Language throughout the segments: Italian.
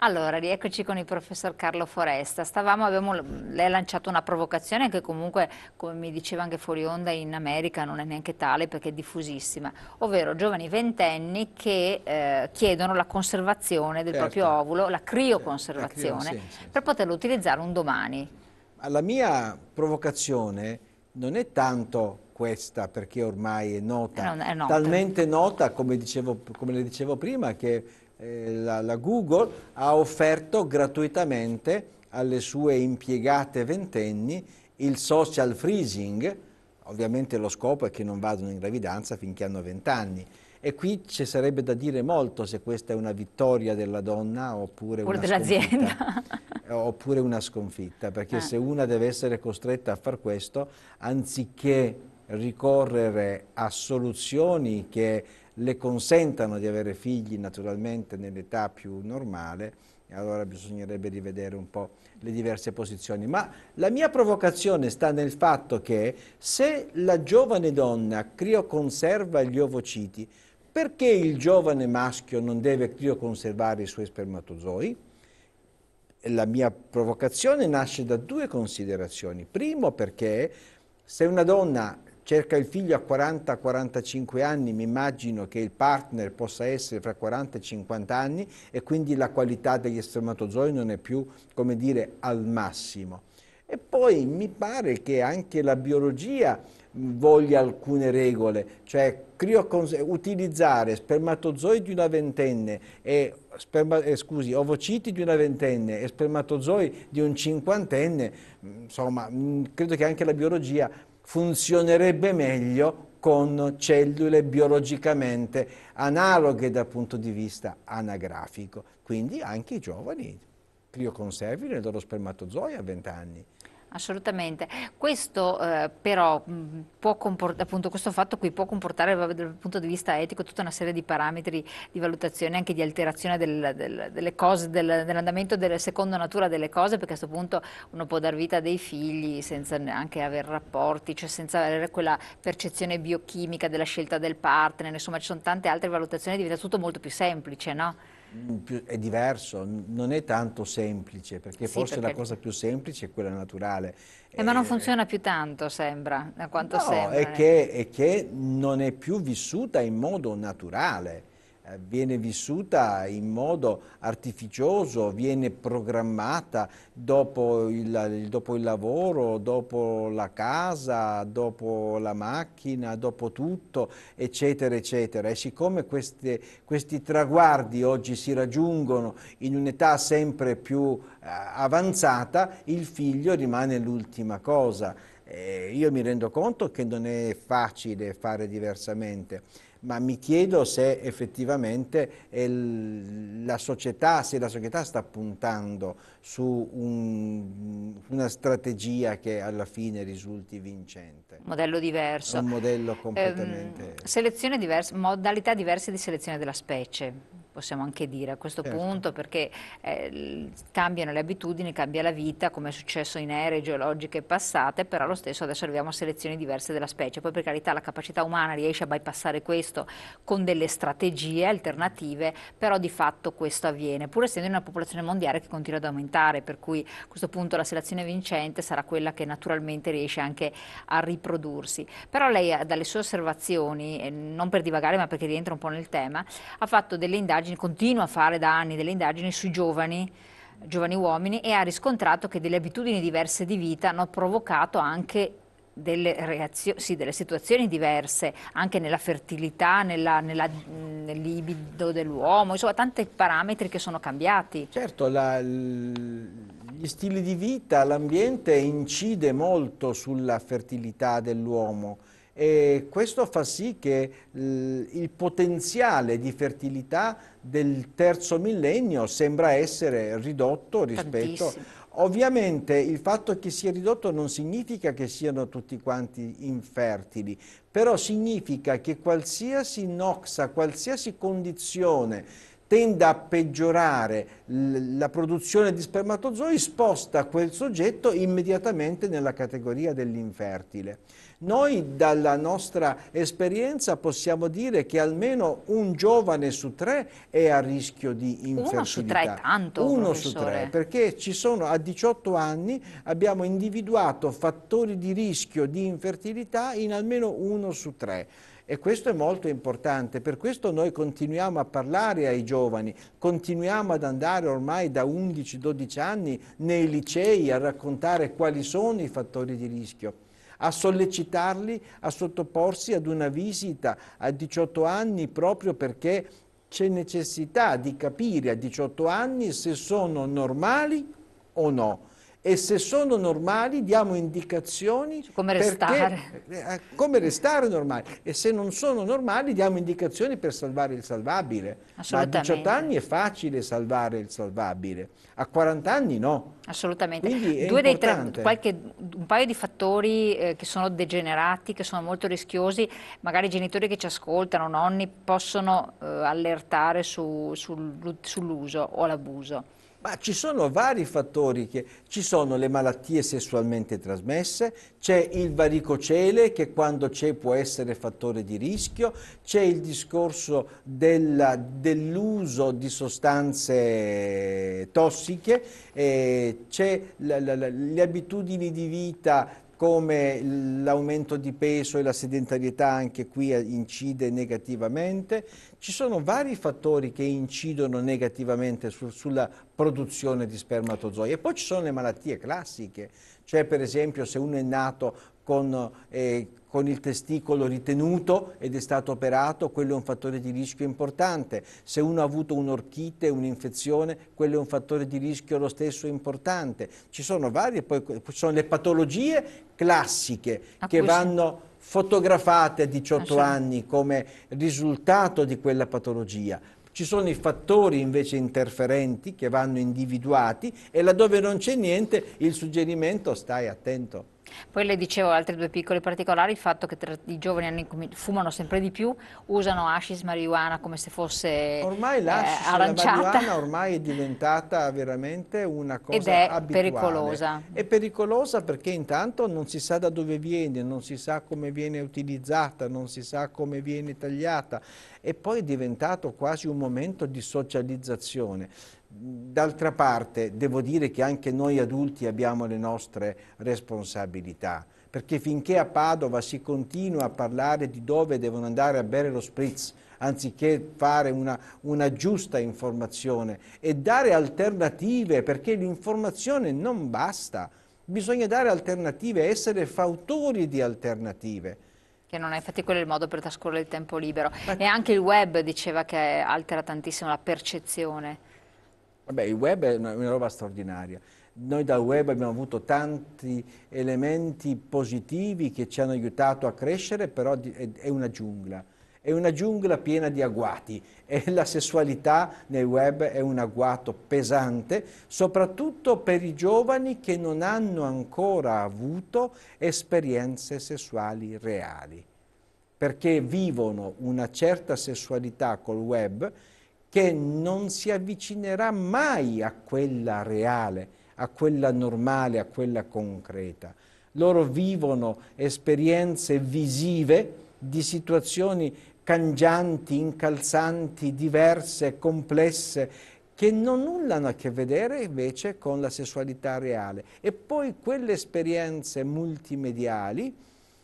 Allora, rieccoci con il professor Carlo Foresta. Stavamo, abbiamo, lei ha lanciato una provocazione che comunque, come mi diceva anche fuori onda, in America non è neanche tale perché è diffusissima, ovvero giovani ventenni che eh, chiedono la conservazione del certo. proprio ovulo, la crioconservazione, la crio, sì, sì. per poterlo utilizzare un domani. La mia provocazione non è tanto questa perché ormai è nota, è nota. talmente nota come, dicevo, come le dicevo prima che eh, la, la Google ha offerto gratuitamente alle sue impiegate ventenni il social freezing, ovviamente lo scopo è che non vadano in gravidanza finché hanno vent'anni. E qui ci sarebbe da dire molto se questa è una vittoria della donna oppure, oppure una dell'azienda. Eh, oppure una sconfitta, perché eh. se una deve essere costretta a far questo, anziché ricorrere a soluzioni che le consentano di avere figli naturalmente nell'età più normale, allora bisognerebbe rivedere un po' le diverse posizioni. Ma la mia provocazione sta nel fatto che se la giovane donna crioconserva gli ovociti, perché il giovane maschio non deve crioconservare i suoi spermatozoi? La mia provocazione nasce da due considerazioni. Primo perché se una donna cerca il figlio a 40-45 anni, mi immagino che il partner possa essere fra 40 e 50 anni e quindi la qualità degli spermatozoi non è più, come dire, al massimo. E poi mi pare che anche la biologia voglia alcune regole, cioè utilizzare spermatozoi di una ventenne e sperma, eh, scusi, ovociti di una ventenne e spermatozoi di un cinquantenne, insomma, credo che anche la biologia funzionerebbe meglio con cellule biologicamente analoghe dal punto di vista anagrafico. Quindi anche i giovani crioconservino il loro spermatozoi a 20 anni. Assolutamente. Questo eh, però mm, può comportare, appunto questo fatto qui può comportare dal punto di vista etico tutta una serie di parametri di valutazione, anche di alterazione del, del, delle cose, del, dell'andamento della seconda natura delle cose, perché a questo punto uno può dar vita a dei figli senza neanche avere rapporti, cioè senza avere quella percezione biochimica della scelta del partner, insomma ci sono tante altre valutazioni, diventa tutto molto più semplice, no? è diverso, non è tanto semplice, perché sì, forse perché... la cosa più semplice è quella naturale. Eh, eh, ma non eh, funziona più tanto, sembra, da quanto no, sembra. È eh. è che non è più vissuta in modo naturale. Eh, viene vissuta in modo artificioso, viene programmata dopo il, dopo il, lavoro, dopo la casa, dopo la macchina, dopo tutto, eccetera, eccetera. E siccome queste, questi traguardi oggi si raggiungono in un'età sempre più eh, avanzata, il figlio rimane l'ultima cosa. Eh, io mi rendo conto che non è facile fare diversamente ma mi chiedo se effettivamente la società, se la società sta puntando su un, una strategia che alla fine risulti vincente. Un Modello diverso. Un modello ehm, completamente... Ehm, selezione diversa, modalità diverse di selezione della specie possiamo anche dire a questo certo. punto, perché eh, cambiano le abitudini, cambia la vita, come è successo in ere geologiche passate, però lo stesso adesso arriviamo a selezioni diverse della specie. Poi per carità la capacità umana riesce a bypassare questo con delle strategie alternative, però di fatto questo avviene, pur essendo in una popolazione mondiale che continua ad aumentare, per cui a questo punto la selezione vincente sarà quella che naturalmente riesce anche a riprodursi. Però lei eh, dalle sue osservazioni, eh, non per divagare ma perché rientra un po' nel tema, ha fatto delle indagini indagini, continua a fare da anni delle indagini sui giovani, giovani uomini e ha riscontrato che delle abitudini diverse di vita hanno provocato anche delle, sì, delle situazioni diverse, anche nella fertilità, nella, nella, nel libido dell'uomo, insomma tanti parametri che sono cambiati. Certo, la, gli stili di vita, l'ambiente incide molto sulla fertilità dell'uomo e questo fa sì che il potenziale di fertilità del terzo millennio sembra essere ridotto rispetto... Tantissimo. Ovviamente il fatto che sia ridotto non significa che siano tutti quanti infertili, però significa che qualsiasi noxa, qualsiasi condizione tende a peggiorare la produzione di spermatozoi, sposta quel soggetto immediatamente nella categoria dell'infertile. Noi dalla nostra esperienza possiamo dire che almeno un giovane su tre è a rischio di infertilità. Uno su tre è tanto, Uno professore. su tre, perché ci sono a 18 anni abbiamo individuato fattori di rischio di infertilità in almeno uno su tre. E questo è molto importante, per questo noi continuiamo a parlare ai giovani, continuiamo ad andare ormai da 11-12 anni nei licei a raccontare quali sono i fattori di rischio a sollecitarli a sottoporsi ad una visita a 18 anni proprio perché c'è necessità di capire a 18 anni se sono normali o no e se sono normali diamo indicazioni come restare. Perché, eh, come restare normali e se non sono normali diamo indicazioni per salvare il salvabile. Ma a 18 anni è facile salvare il salvabile, a 40 anni no. Assolutamente. Tre, qualche, un paio di fattori eh, che sono degenerati, che sono molto rischiosi, magari i genitori che ci ascoltano, nonni, possono eh, allertare su, sul, sull'uso o l'abuso. Ma ci sono vari fattori, che, ci sono le malattie sessualmente trasmesse, c'è il varicocele che quando c'è può essere fattore di rischio, c'è il discorso dell'uso dell di sostanze tossiche, eh, c'è le abitudini di vita come l'aumento di peso e la sedentarietà anche qui eh, incide negativamente. Ci sono vari fattori che incidono negativamente su, sulla produzione di spermatozoi e poi ci sono le malattie classiche, cioè per esempio se uno è nato con, eh, con, il testicolo ritenuto ed è stato operato, quello è un fattore di rischio importante. Se uno ha avuto un'orchite, un'infezione, quello è un fattore di rischio lo stesso importante. Ci sono varie, poi ci sono le patologie classiche ah, che vanno fotografate a 18 ah, anni come risultato di quella patologia. Ci sono i fattori invece interferenti che vanno individuati e laddove non c'è niente il suggerimento stai attento. Poi le dicevo altri due piccoli particolari, il fatto che i giovani fumano sempre di più, usano hashish marijuana come se fosse Ormai eh, l'hashish eh, aranciata. la marijuana ormai è diventata veramente una cosa Ed è abituale. pericolosa. È pericolosa perché intanto non si sa da dove viene, non si sa come viene utilizzata, non si sa come viene tagliata e poi è diventato quasi un momento di socializzazione. D'altra parte devo dire che anche noi adulti abbiamo le nostre responsabilità, perché finché a Padova si continua a parlare di dove devono andare a bere lo spritz, anziché fare una, una, giusta informazione e dare alternative, perché l'informazione non basta, bisogna dare alternative, essere fautori di alternative. Che non è infatti quello il modo per trascorrere il tempo libero. Ma... E anche il web diceva che altera tantissimo la percezione. Vabbè, il web è una, una roba straordinaria noi dal web abbiamo avuto tanti elementi positivi che ci hanno aiutato a crescere, però è una giungla è una giungla piena di agguati e la sessualità nel web è un agguato pesante, soprattutto per i giovani che non hanno ancora avuto esperienze sessuali reali, perché vivono una certa sessualità col web che non si avvicinerà mai a quella reale, a quella normale, a quella concreta. Loro vivono esperienze visive di situazioni cangianti, incalzanti, diverse, complesse, che non nulla hanno a che vedere invece con la sessualità reale. E poi quelle esperienze multimediali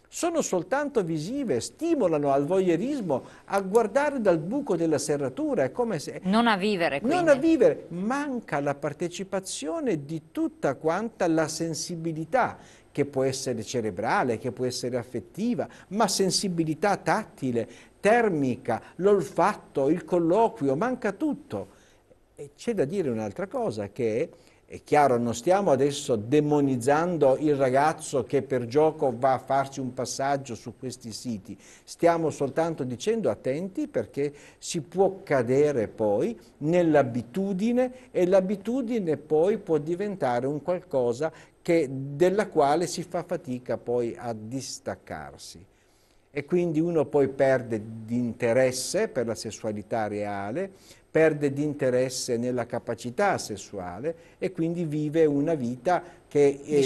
sono soltanto visive, stimolano al voyeurismo, a guardare dal buco della serratura, è come se... Non a vivere, quindi. Non a vivere, manca la partecipazione di tutta quanta la sensibilità che può essere cerebrale, che può essere affettiva, ma sensibilità tattile, termica, l'olfatto, il colloquio, manca tutto. E c'è da dire un'altra cosa che è è chiaro, non stiamo adesso demonizzando il ragazzo che per gioco va a farsi un passaggio su questi siti, stiamo soltanto dicendo attenti perché si può cadere poi nell'abitudine e l'abitudine poi può diventare un qualcosa che, della quale si fa fatica poi a distaccarsi e quindi uno poi perde di interesse per la sessualità reale, perde di interesse nella capacità sessuale e quindi vive una vita che è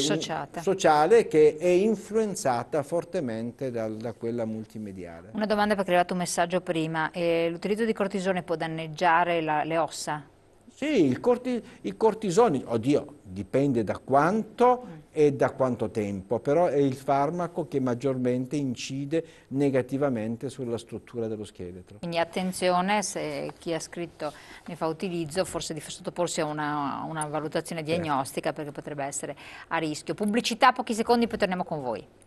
sociale che è influenzata fortemente da, da, quella multimediale. Una domanda perché è arrivato un messaggio prima, eh, l'utilizzo di cortisone può danneggiare la, le ossa? Sì, il corti, i cortisoni, oddio, dipende da quanto mm e da quanto tempo, però è il farmaco che maggiormente incide negativamente sulla struttura dello scheletro. Quindi attenzione se chi ha scritto ne fa utilizzo, forse di sottoporsi a una, una valutazione diagnostica certo. perché potrebbe essere a rischio. Pubblicità, pochi secondi, poi torniamo con voi.